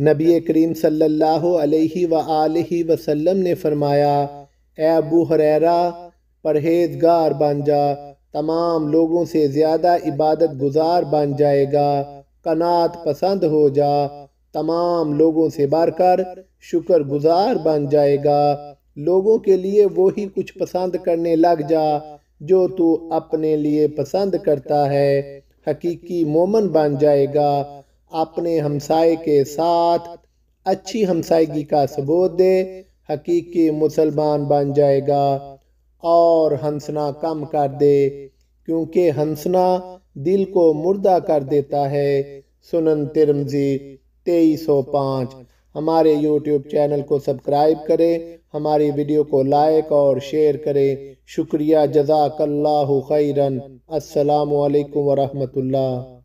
नबी करीम सल्लल्लाहु अलैहि व आलिहि वसल्लम ने फरमाया ए अबू हरेरा परहेजगार बन जा तमाम लोगों से ज़्यादा इबादत गुजार बन जाएगा कनात पसंद हो जा तमाम लोगों से कर शुक्र गुजार बन जाएगा लोगों के लिए वो ही कुछ पसंद करने लग जा जो तू अपने लिए पसंद करता है हकीकी मोमन बन जाएगा अपने हमसाए के साथ अच्छी हमसायगी का सबूत दे हकीकी मुसलमान बन जाएगा और हंसना कम कर दे क्योंकि हंसना दिल को मुर्दा कर देता है सुनन तिरमजी तेईस सौ पाँच हमारे यूट्यूब चैनल को सब्सक्राइब करें हमारी वीडियो को लाइक और शेयर करें शुक्रिया जजाकल्ला खैरन असलकम वरहमल्ला